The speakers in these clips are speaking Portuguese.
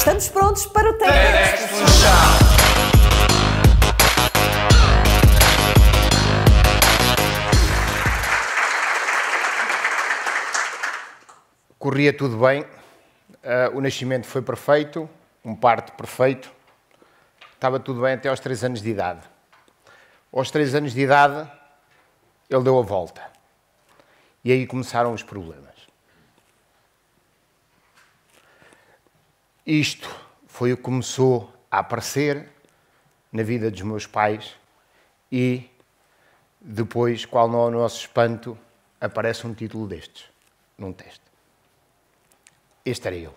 Estamos prontos para o TEDx Corria tudo bem, ah, o nascimento foi perfeito, um parto perfeito, estava tudo bem até aos 3 anos de idade. Aos 3 anos de idade, ele deu a volta. E aí começaram os problemas. Isto foi o que começou a aparecer na vida dos meus pais e depois, qual não é o nosso espanto, aparece um título destes, num teste. Este era eu.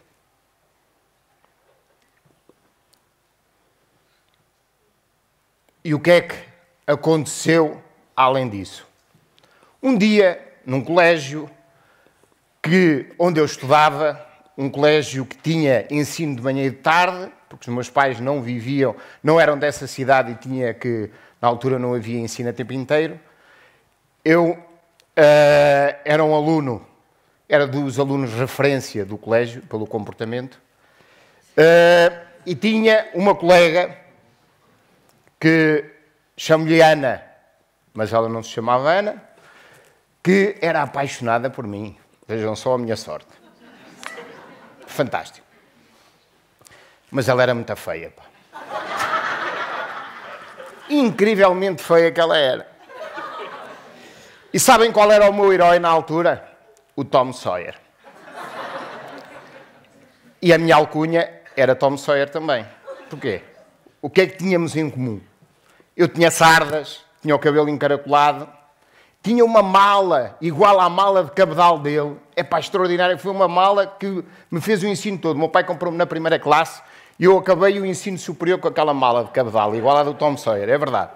E o que é que aconteceu além disso? Um dia, num colégio que, onde eu estudava, um colégio que tinha ensino de manhã e de tarde, porque os meus pais não viviam, não eram dessa cidade e tinha que, na altura não havia ensino a tempo inteiro. Eu uh, era um aluno, era dos alunos referência do colégio, pelo comportamento, uh, e tinha uma colega que chamo-lhe Ana, mas ela não se chamava Ana, que era apaixonada por mim. Vejam só a minha sorte. Fantástico. Mas ela era muito feia, pá. Incrivelmente feia que ela era. E sabem qual era o meu herói na altura? O Tom Sawyer. E a minha alcunha era Tom Sawyer também. Porquê? O que é que tínhamos em comum? Eu tinha sardas, tinha o cabelo encaracolado, tinha uma mala igual à mala de cabedal dele, é pá, extraordinária. Foi uma mala que me fez o ensino todo. O meu pai comprou-me na primeira classe e eu acabei o ensino superior com aquela mala de cavalo, igual à do Tom Sawyer, é verdade.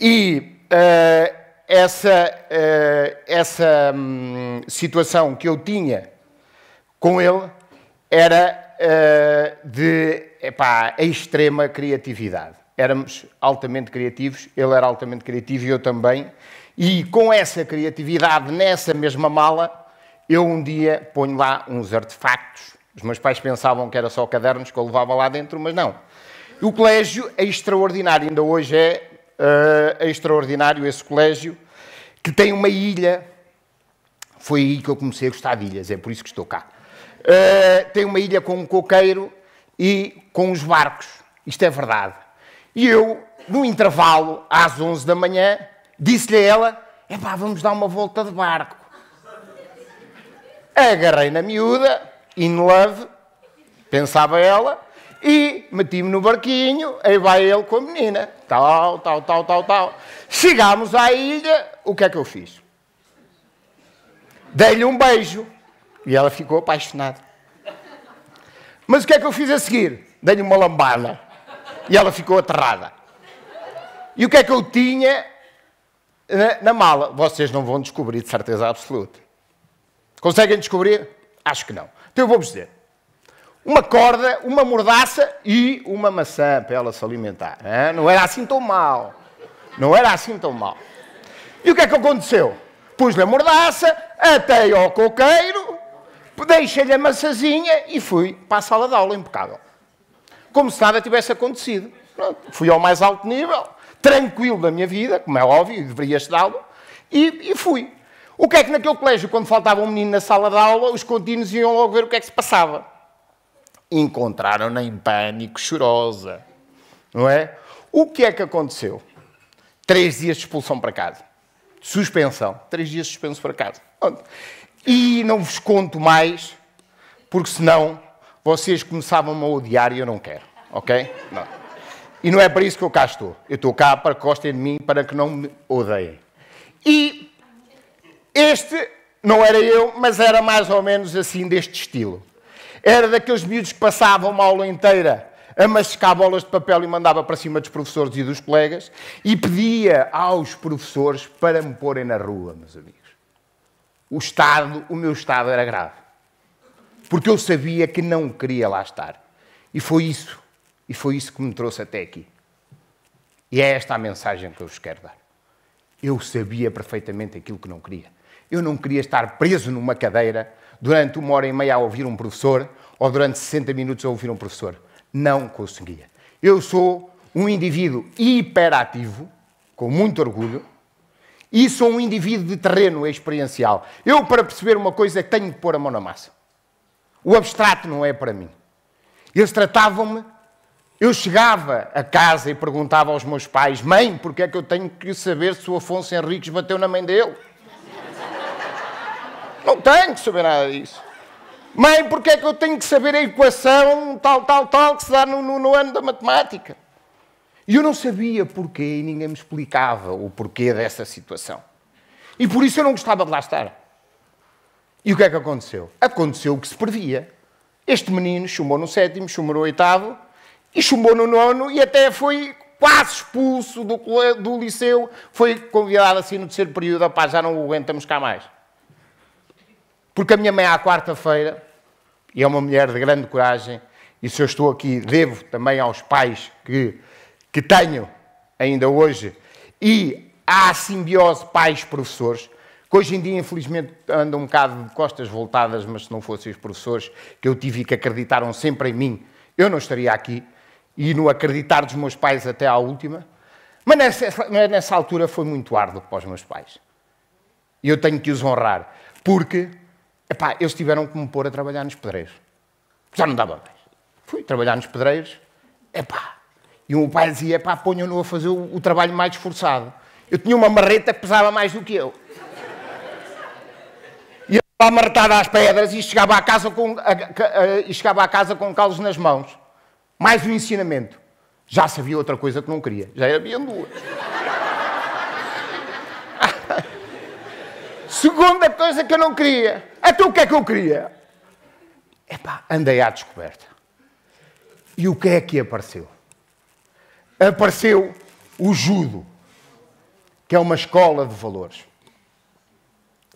E uh, essa, uh, essa um, situação que eu tinha com ele era uh, de epá, a extrema criatividade. Éramos altamente criativos, ele era altamente criativo e eu também. E com essa criatividade nessa mesma mala, eu um dia ponho lá uns artefactos. Os meus pais pensavam que era só cadernos que eu levava lá dentro, mas não. O colégio é extraordinário, ainda hoje é, uh, é extraordinário esse colégio, que tem uma ilha. Foi aí que eu comecei a gostar de ilhas, é por isso que estou cá. Uh, tem uma ilha com um coqueiro e com os barcos. Isto é verdade. E eu, no intervalo, às 11 da manhã, disse-lhe a ela: é pá, vamos dar uma volta de barco agarrei na miúda, in love, pensava ela, e meti-me no barquinho, aí vai ele com a menina, tal, tal, tal, tal, tal. Chegámos à ilha, o que é que eu fiz? Dei-lhe um beijo e ela ficou apaixonada. Mas o que é que eu fiz a seguir? Dei-lhe uma lambada e ela ficou aterrada. E o que é que eu tinha na, na mala? Vocês não vão descobrir de certeza absoluta. Conseguem descobrir? Acho que não. Então eu vou-vos dizer. Uma corda, uma mordaça e uma maçã para ela se alimentar. Não era assim tão mal. Não era assim tão mal. E o que é que aconteceu? Pus-lhe a mordaça, atei ao coqueiro, deixei-lhe a maçazinha e fui para a sala de aula impecável. Como se nada tivesse acontecido. fui ao mais alto nível, tranquilo da minha vida, como é óbvio, deveria estudá-lo, e, e fui. O que é que naquele colégio, quando faltava um menino na sala de aula, os contínuos iam logo ver o que é que se passava? Encontraram-na em pânico, chorosa. Não é? O que é que aconteceu? Três dias de expulsão para casa. Suspensão. Três dias de suspensão para casa. E não vos conto mais, porque senão vocês começavam-me a odiar e eu não quero. Ok? Não. E não é para isso que eu cá estou. Eu estou cá para que gostem de mim, para que não me odeiem. E este não era eu, mas era mais ou menos assim deste estilo. Era daqueles miúdos que passavam uma aula inteira a mascar bolas de papel e mandava para cima dos professores e dos colegas e pedia aos professores para me porem na rua, meus amigos. O estado, o meu estado era grave. Porque eu sabia que não queria lá estar. E foi isso, e foi isso que me trouxe até aqui. E é esta a mensagem que eu vos quero dar. Eu sabia perfeitamente aquilo que não queria. Eu não queria estar preso numa cadeira durante uma hora e meia a ouvir um professor ou durante 60 minutos a ouvir um professor. Não conseguia. Eu sou um indivíduo hiperativo, com muito orgulho, e sou um indivíduo de terreno experiencial. Eu, para perceber uma coisa, tenho que pôr a mão na massa. O abstrato não é para mim. Eles tratavam-me. Eu chegava a casa e perguntava aos meus pais: Mãe, porque é que eu tenho que saber se o Afonso Henriques bateu na mãe dele? Não tenho que saber nada disso. Mãe, porque é que eu tenho que saber a equação tal, tal, tal que se dá no, no, no ano da matemática? E eu não sabia porquê e ninguém me explicava o porquê dessa situação. E por isso eu não gostava de lá estar. E o que é que aconteceu? Aconteceu o que se previa. Este menino chumou no sétimo, chumou no oitavo e chumou no nono e até foi quase expulso do, do liceu. Foi convidado assim no terceiro período, pá já não o aguentamos cá mais. Porque a minha mãe, à quarta-feira, e é uma mulher de grande coragem, e se eu estou aqui, devo também aos pais que, que tenho ainda hoje, e à simbiose pais-professores, que hoje em dia, infelizmente, andam um bocado de costas voltadas, mas se não fossem os professores que eu tive e que acreditaram sempre em mim, eu não estaria aqui, e no acreditar dos meus pais até à última. Mas nessa, nessa altura foi muito árduo para os meus pais. E eu tenho que os honrar, porque Epá, eles tiveram que me pôr a trabalhar nos pedreiros. Já não dava mais. Fui trabalhar nos pedreiros. Epá. E o meu pai dizia, epá, ponham-no a fazer o, o trabalho mais esforçado. Eu tinha uma marreta que pesava mais do que eu. E eu estava amarretado às pedras e chegava à casa com, a, a, a, e chegava à casa com calos nas mãos. Mais um ensinamento. Já sabia outra coisa que não queria. Já era duas. Segunda coisa que eu não queria. Então o que é que eu queria? Epá, andei à descoberta. E o que é que apareceu? Apareceu o judo, que é uma escola de valores.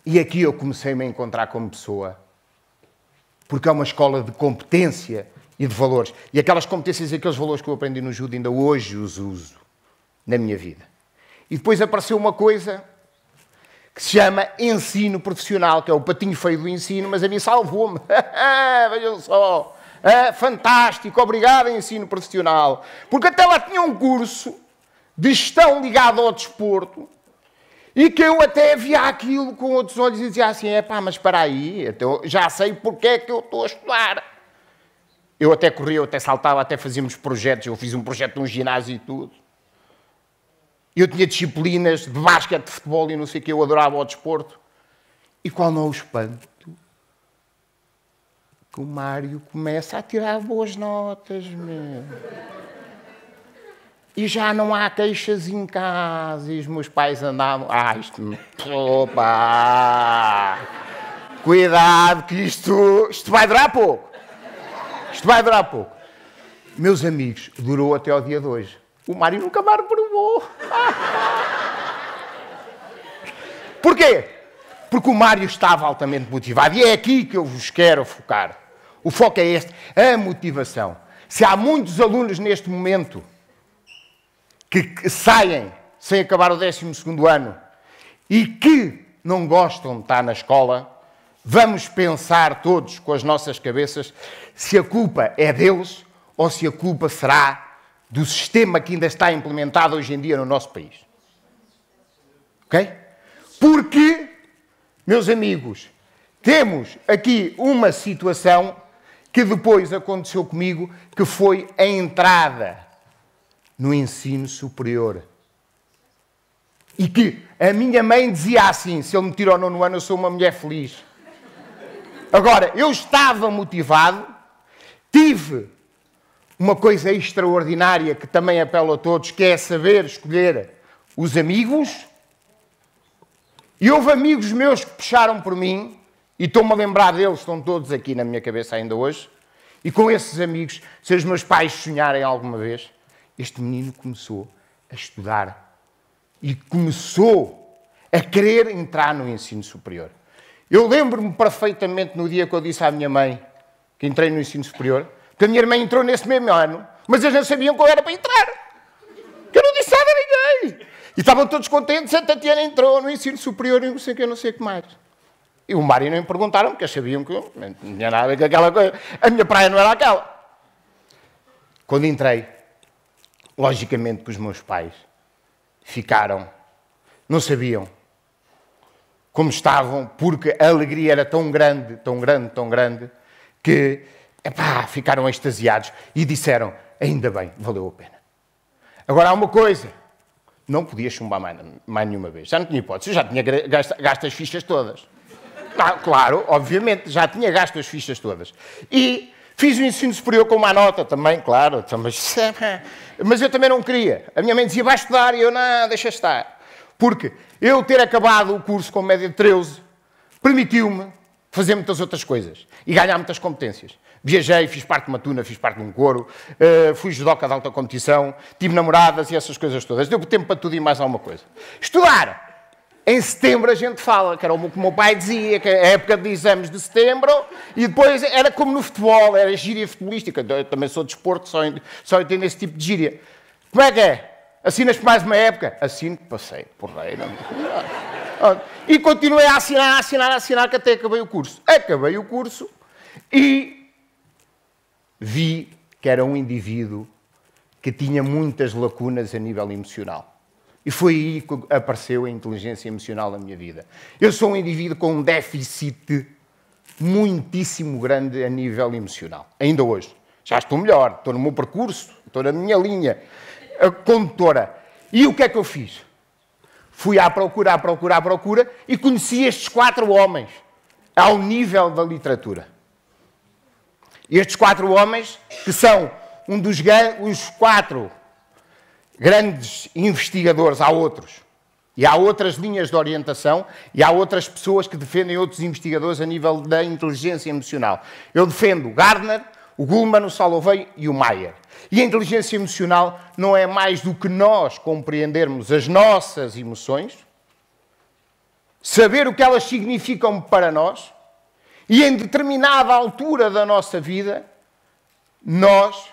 E aqui eu comecei -me a me encontrar como pessoa, porque é uma escola de competência e de valores. E aquelas competências e aqueles valores que eu aprendi no judo ainda hoje os uso na minha vida. E depois apareceu uma coisa que se chama Ensino Profissional, que é o patinho feio do ensino, mas a mim salvou-me. Vejam só. é fantástico, obrigado, Ensino Profissional. Porque até lá tinha um curso de gestão ligado ao desporto, e que eu até via aquilo com outros olhos e dizia assim: é pá, mas para aí, então já sei porque é que eu estou a estudar. Eu até corria, eu até saltava, até fazíamos projetos. Eu fiz um projeto de um ginásio e tudo. Eu tinha disciplinas de basquete, de futebol e não sei o que, eu adorava o desporto. E qual não é o espanto? Que o Mário começa a tirar boas notas, meu. E já não há queixas em casa. E os meus pais andavam. Ah, isto. Opa! Cuidado, que isto. Isto vai durar pouco. Isto vai durar pouco. Meus amigos, durou até ao dia de hoje. O Mário nunca mais provou. Porquê? Porque o Mário estava altamente motivado. E é aqui que eu vos quero focar. O foco é este, a motivação. Se há muitos alunos neste momento que, saem sem acabar o 12 ano e que não gostam de estar na escola, vamos pensar todos com as nossas cabeças se a culpa é deles ou se a culpa será do sistema que ainda está implementado hoje em dia no nosso país. Ok? Porque, meus amigos, temos aqui uma situação que depois aconteceu comigo, que foi a entrada no ensino superior. E que a minha mãe dizia assim: se ele me tirou o nono ano, eu sou uma mulher feliz. Agora, eu estava motivado, tive uma coisa extraordinária que também apelo a todos, que é saber escolher os amigos. E houve amigos meus que puxaram por mim, e estou-me a lembrar deles, estão todos aqui na minha cabeça ainda hoje. E com esses amigos, se os meus pais sonharem alguma vez, este menino começou a estudar e começou a querer entrar no ensino superior. Eu lembro-me perfeitamente no dia que eu disse à minha mãe que entrei no ensino superior, que a minha irmã entrou nesse mesmo ano, mas eles não sabiam qual era para entrar. Que eu não disse nada a ninguém. E estavam todos contentes, a Tatiana entrou no ensino superior e não sei o que, não sei o que mais. E o Mário nem me perguntaram, porque sabiam que eu não tinha nada com aquela coisa. A minha praia não era aquela. Quando entrei, logicamente que os meus pais ficaram, não sabiam como estavam, porque a alegria era tão grande, tão grande, tão grande, que Epá, ficaram extasiados e disseram: ainda bem, valeu a pena. Agora há uma coisa: não podia chumbar mais, mais nenhuma vez. Já não tinha hipótese, eu já tinha gasto, gasto as fichas todas. Tá, claro, obviamente, já tinha gasto as fichas todas. E fiz o ensino superior com uma nota também, claro, então, mas, mas eu também não queria. A minha mãe dizia: vai estudar, e eu: não, deixa estar. Porque eu ter acabado o curso com média de 13 permitiu-me fazer muitas outras coisas e ganhar muitas competências. Viajei, fiz parte de uma tuna, fiz parte de um coro, uh, fui judoca de alta competição, tive namoradas e essas coisas todas. Deu tempo para tudo e mais alguma coisa. Estudar! Em setembro a gente fala, que era o que o meu pai dizia, que é a época de exames de setembro, e depois era como no futebol, era gíria futebolística. Então, eu também sou de esporte, só, só entendo esse tipo de gíria. Como é que é? Assinas por mais uma época? Assino, passei, porreira. E continuei a assinar, a assinar, a assinar, que até acabei o curso. Acabei o curso e vi que era um indivíduo que tinha muitas lacunas a nível emocional. E foi aí que apareceu a inteligência emocional na minha vida. Eu sou um indivíduo com um déficit muitíssimo grande a nível emocional, ainda hoje. Já estou melhor, estou no meu percurso, estou na minha linha condutora. E o que é que eu fiz? Fui à procura, à procura, à procura e conheci estes quatro homens ao nível da literatura. Estes quatro homens, que são um dos os quatro grandes investigadores, há outros. E há outras linhas de orientação e há outras pessoas que defendem outros investigadores a nível da inteligência emocional. Eu defendo o Gardner, o Gullman, o Salovey e o Mayer. E a inteligência emocional não é mais do que nós compreendermos as nossas emoções, saber o que elas significam para nós e em determinada altura da nossa vida, nós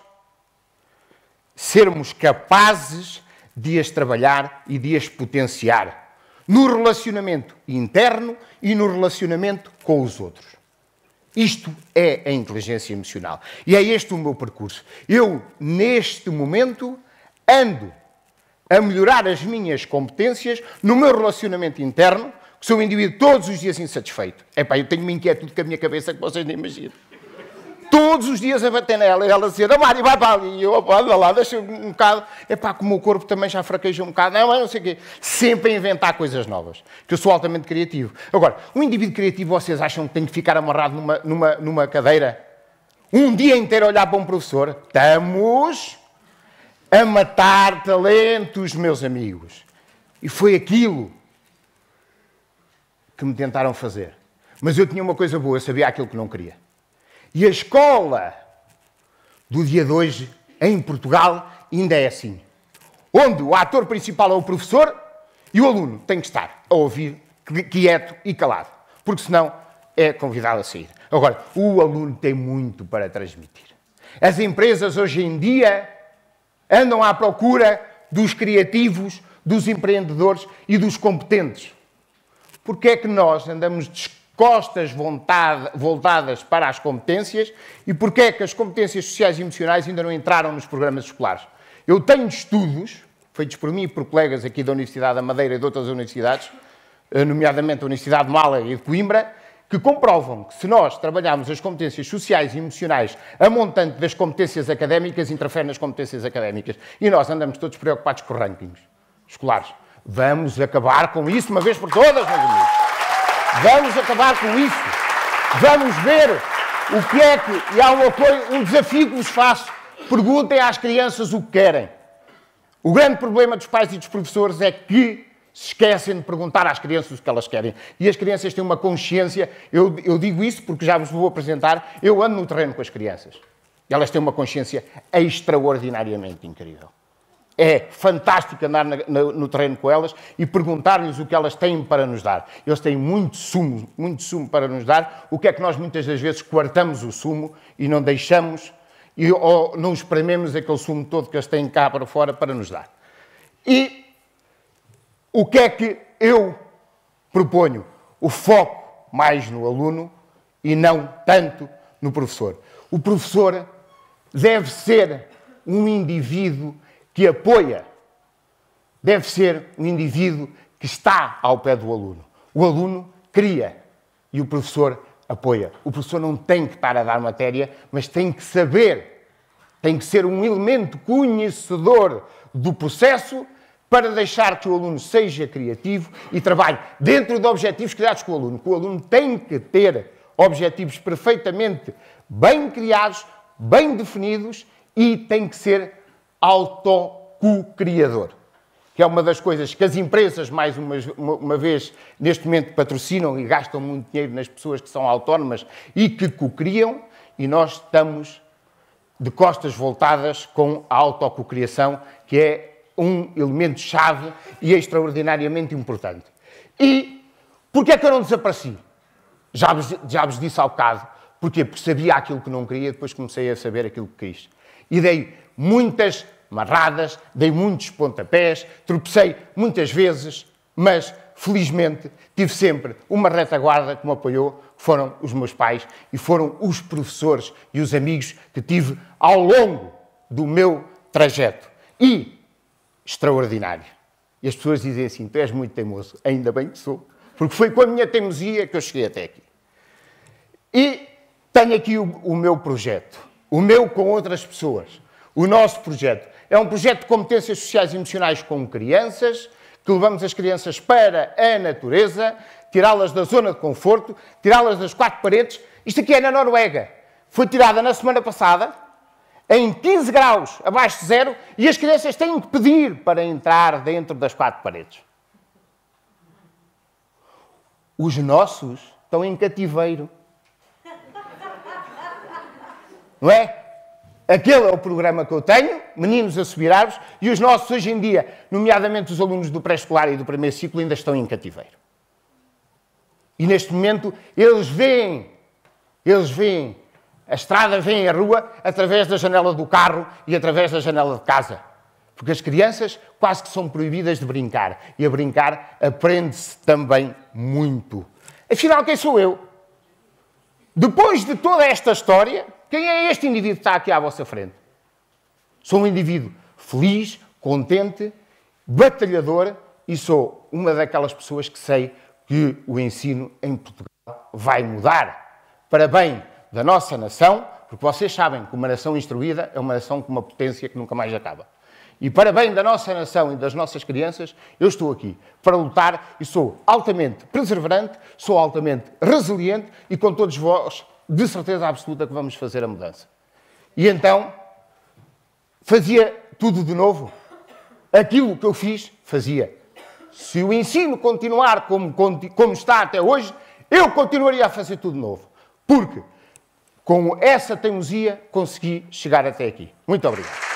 sermos capazes de as trabalhar e de as potenciar no relacionamento interno e no relacionamento com os outros. Isto é a inteligência emocional. E é este o meu percurso. Eu, neste momento, ando a melhorar as minhas competências no meu relacionamento interno sou um indivíduo todos os dias insatisfeito. É pá, eu tenho uma inquietude com a minha cabeça que vocês nem imaginam. Todos os dias a bater nela e ela dizer, oh, Mário, vai para ali, eu, opa, anda lá, deixa um bocado. É pá, como o meu corpo também já fraqueja um bocado, não, não sei o quê. Sempre a inventar coisas novas, que eu sou altamente criativo. Agora, um indivíduo criativo, vocês acham que tem que ficar amarrado numa, numa, numa cadeira? Um dia inteiro a olhar para um professor? Estamos a matar talentos, meus amigos. E foi aquilo que me tentaram fazer. Mas eu tinha uma coisa boa, eu sabia aquilo que não queria. E a escola do dia de hoje, em Portugal, ainda é assim. Onde o ator principal é o professor e o aluno tem que estar a ouvir, quieto e calado. Porque senão é convidado a sair. Agora, o aluno tem muito para transmitir. As empresas hoje em dia andam à procura dos criativos, dos empreendedores e dos competentes. Porque é que nós andamos de costas vontade, voltadas para as competências e porque é que as competências sociais e emocionais ainda não entraram nos programas escolares? Eu tenho estudos, feitos por mim e por colegas aqui da Universidade da Madeira e de outras universidades, eh, nomeadamente a Universidade de Málaga e de Coimbra, que comprovam que se nós trabalharmos as competências sociais e emocionais a montante das competências académicas, interfere nas competências académicas. E nós andamos todos preocupados com rankings escolares. Vamos acabar com isso uma vez por todas, meus amigos. Vamos acabar com isso. Vamos ver o que é que. E há um apoio, um desafio que vos faço. Perguntem às crianças o que querem. O grande problema dos pais e dos professores é que se esquecem de perguntar às crianças o que elas querem. E as crianças têm uma consciência, eu, eu, digo isso porque já vos vou apresentar, eu ando no terreno com as crianças. Elas têm uma consciência extraordinariamente incrível é fantástico andar na, na, no terreno com elas e perguntar-lhes o que elas têm para nos dar. Eles têm muito sumo, muito sumo para nos dar, o que é que nós muitas das vezes cortamos o sumo e não deixamos e, ou não esprememos aquele sumo todo que eles têm cá para fora para nos dar. E o que é que eu proponho? O foco mais no aluno e não tanto no professor. O professor deve ser um indivíduo que apoia deve ser o indivíduo que está ao pé do aluno. O aluno cria e o professor apoia. O professor não tem que estar a dar matéria, mas tem que saber, tem que ser um elemento conhecedor do processo para deixar que o aluno seja criativo e trabalhe dentro de objetivos criados com o aluno. o aluno tem que ter objetivos perfeitamente bem criados, bem definidos e tem que ser autoco-criador, que é uma das coisas que as empresas, mais uma, uma, vez, neste momento patrocinam e gastam muito dinheiro nas pessoas que são autónomas e que co-criam, e nós estamos de costas voltadas com a autococriação, que é um elemento-chave e é extraordinariamente importante. E porquê é que eu não desapareci? Já vos, já vos disse ao caso, Porquê? Porque sabia aquilo que não queria, depois comecei a saber aquilo que quis e dei muitas marradas, dei muitos pontapés, tropecei muitas vezes, mas felizmente tive sempre uma retaguarda que me apoiou, que foram os meus pais e foram os professores e os amigos que tive ao longo do meu trajeto. E extraordinário. E as pessoas dizem assim: tu és muito teimoso, ainda bem que sou, porque foi com a minha teimosia que eu cheguei até aqui. E tenho aqui o, o meu projeto o meu com outras pessoas, o nosso projeto. É um projeto de competências sociais e emocionais com crianças, que levamos as crianças para a natureza, tirá-las da zona de conforto, tirá-las das quatro paredes. Isto aqui é na Noruega. Foi tirada na semana passada, em 15 graus, abaixo de zero, e as crianças têm que pedir para entrar dentro das quatro paredes. Os nossos estão em cativeiro não é? Aquele é o programa que eu tenho, Meninos a Subir Árvores, e os nossos hoje em dia, nomeadamente os alunos do pré-escolar e do primeiro ciclo, ainda estão em cativeiro. E neste momento eles veem, eles veem, a estrada vem a rua através da janela do carro e através da janela de casa. Porque as crianças quase que são proibidas de brincar. E a brincar aprende-se também muito. Afinal, quem sou eu? Depois de toda esta história, quem é este indivíduo que está aqui à vossa frente? Sou um indivíduo feliz, contente, batalhador e sou uma daquelas pessoas que sei que o ensino em Portugal vai mudar para bem da nossa nação, porque vocês sabem que uma nação instruída é uma nação com uma potência que nunca mais acaba. E para bem da nossa nação e das nossas crianças, eu estou aqui para lutar e sou altamente perseverante, sou altamente resiliente e com todos vós de certeza absoluta que vamos fazer a mudança. E então, fazia tudo de novo. Aquilo que eu fiz, fazia. Se o ensino continuar como, como está até hoje, eu continuaria a fazer tudo de novo. Porque com essa teimosia consegui chegar até aqui. Muito obrigado.